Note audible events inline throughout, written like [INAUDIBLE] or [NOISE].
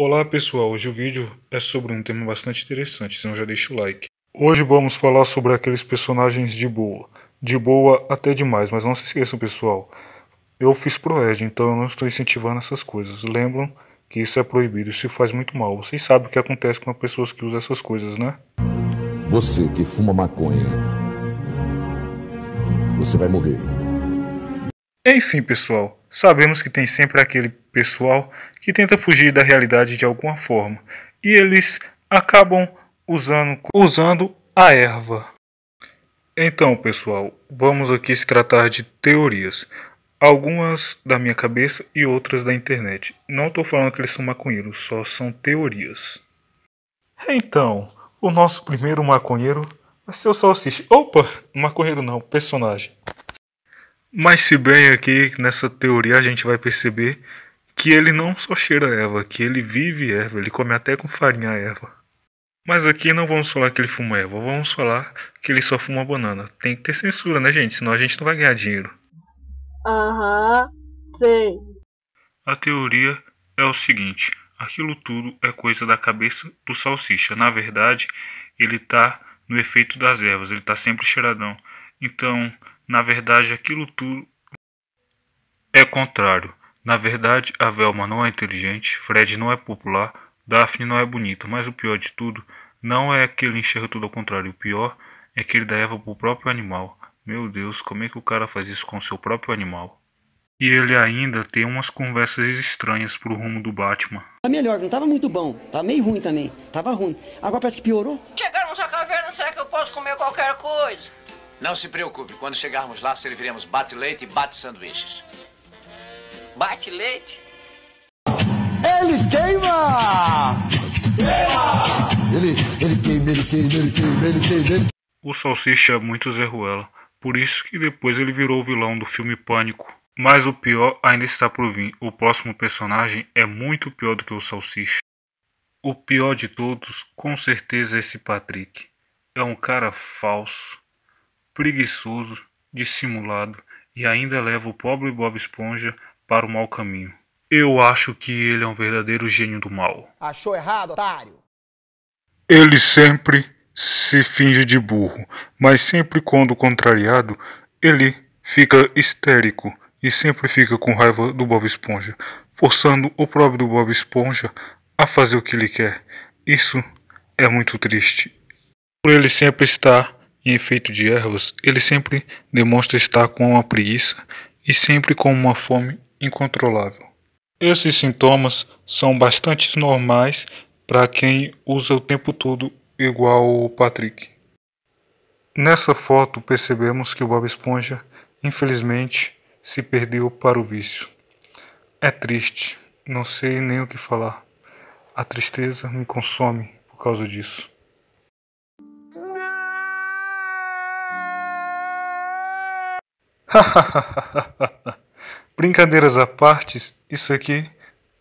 Olá pessoal, hoje o vídeo é sobre um tema bastante interessante, então já deixa o like. Hoje vamos falar sobre aqueles personagens de boa. De boa até demais, mas não se esqueçam pessoal, eu fiz proed, então eu não estou incentivando essas coisas. Lembram que isso é proibido, isso faz muito mal. Vocês sabem o que acontece com as pessoas que usam essas coisas, né? Você que fuma maconha, você vai morrer. Enfim pessoal, sabemos que tem sempre aquele pessoal que tenta fugir da realidade de alguma forma, e eles acabam usando, usando a erva. Então, pessoal, vamos aqui se tratar de teorias. Algumas da minha cabeça e outras da internet. Não estou falando que eles são maconheiros, só são teorias. Então, o nosso primeiro maconheiro vai é ser o Salsicha. Opa, maconheiro não, personagem. Mas se bem aqui nessa teoria a gente vai perceber que ele não só cheira erva, que ele vive erva, ele come até com farinha erva. Mas aqui não vamos falar que ele fuma erva, vamos falar que ele só fuma banana. Tem que ter censura, né, gente? Senão a gente não vai ganhar dinheiro. Aham, sim. sei. A teoria é o seguinte: aquilo tudo é coisa da cabeça do salsicha. Na verdade, ele tá no efeito das ervas, ele tá sempre cheiradão. Então, na verdade, aquilo tudo é contrário. Na verdade, a Velma não é inteligente, Fred não é popular, Daphne não é bonita, mas o pior de tudo não é que ele enxerga tudo ao contrário, o pior é que ele dá Eva pro próprio animal. Meu Deus, como é que o cara faz isso com seu próprio animal? E ele ainda tem umas conversas estranhas pro rumo do Batman. Tá melhor, não tava muito bom. Tava tá meio ruim também. Tava ruim. Agora parece que piorou. Chegarmos à caverna, será que eu posso comer qualquer coisa? Não se preocupe, quando chegarmos lá serviremos bate-leite e bate-sanduíches. Bate leite. Ele queima! Queima! Ele, ele queima, ele queima, ele queima, ele queima. Ele... O Salsicha é muito Zé Ruela. Por isso que depois ele virou o vilão do filme Pânico. Mas o pior ainda está por vir. O próximo personagem é muito pior do que o Salsicha. O pior de todos, com certeza, é esse Patrick. É um cara falso, preguiçoso, dissimulado e ainda leva o pobre Bob Esponja para o mau caminho. Eu acho que ele é um verdadeiro gênio do mal. Achou errado, otário? Ele sempre se finge de burro, mas sempre quando contrariado, ele fica histérico e sempre fica com raiva do Bob Esponja, forçando o próprio Bob Esponja a fazer o que ele quer. Isso é muito triste. Por ele sempre estar em efeito de ervas, ele sempre demonstra estar com uma preguiça e sempre com uma fome incontrolável. Esses sintomas são bastante normais para quem usa o tempo todo igual o Patrick. Nessa foto percebemos que o Bob Esponja, infelizmente, se perdeu para o vício. É triste, não sei nem o que falar. A tristeza me consome por causa disso. [LAUGHS] Brincadeiras à parte, isso aqui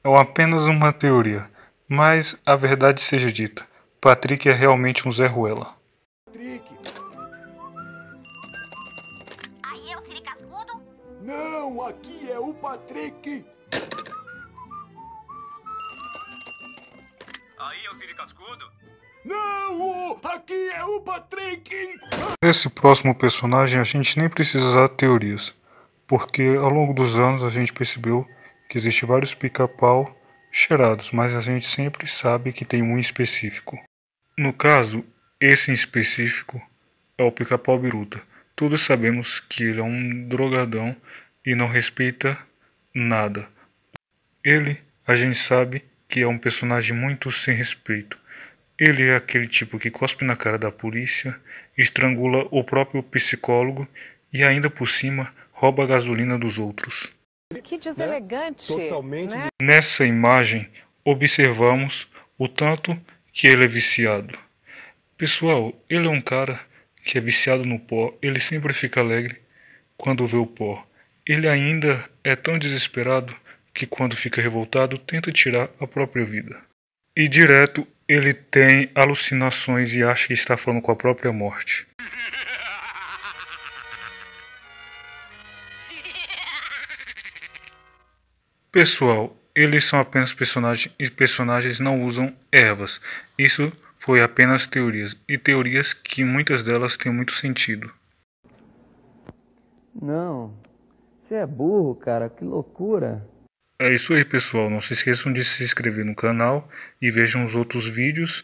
é apenas uma teoria, mas a verdade seja dita, Patrick é realmente um Zé Ruela. Patrick! Aí é o Siri Cascudo? Não, aqui é o Patrick! Aí é o Siri Cascudo? Não, aqui é o Patrick! Esse próximo personagem a gente nem precisa de teorias porque ao longo dos anos a gente percebeu que existe vários pica-pau cheirados, mas a gente sempre sabe que tem um específico. No caso, esse em específico é o pica-pau biruta. Todos sabemos que ele é um drogadão e não respeita nada. Ele, a gente sabe que é um personagem muito sem respeito. Ele é aquele tipo que cospe na cara da polícia, estrangula o próprio psicólogo e ainda por cima rouba a gasolina dos outros. Que deselegante! Né? né? Nessa imagem, observamos o tanto que ele é viciado. Pessoal, ele é um cara que é viciado no pó, ele sempre fica alegre quando vê o pó. Ele ainda é tão desesperado que, quando fica revoltado, tenta tirar a própria vida. E direto ele tem alucinações e acha que está falando com a própria morte. Pessoal, eles são apenas personagens e personagens não usam ervas. Isso foi apenas teorias, e teorias que muitas delas têm muito sentido. Não, você é burro, cara, que loucura! É isso aí, pessoal. Não se esqueçam de se inscrever no canal e vejam os outros vídeos.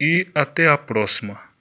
E até a próxima!